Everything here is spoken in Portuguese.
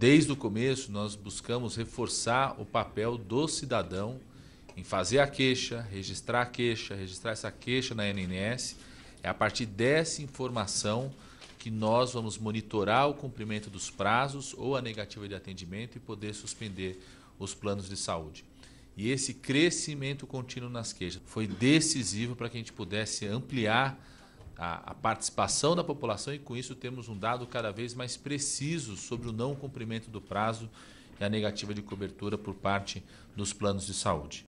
Desde o começo, nós buscamos reforçar o papel do cidadão em fazer a queixa, registrar a queixa, registrar essa queixa na NNS. É a partir dessa informação que nós vamos monitorar o cumprimento dos prazos ou a negativa de atendimento e poder suspender os planos de saúde. E esse crescimento contínuo nas queixas foi decisivo para que a gente pudesse ampliar a, a, participação da população e, com isso, temos um dado cada vez mais preciso sobre o não cumprimento do prazo e a negativa de cobertura por parte dos planos de saúde.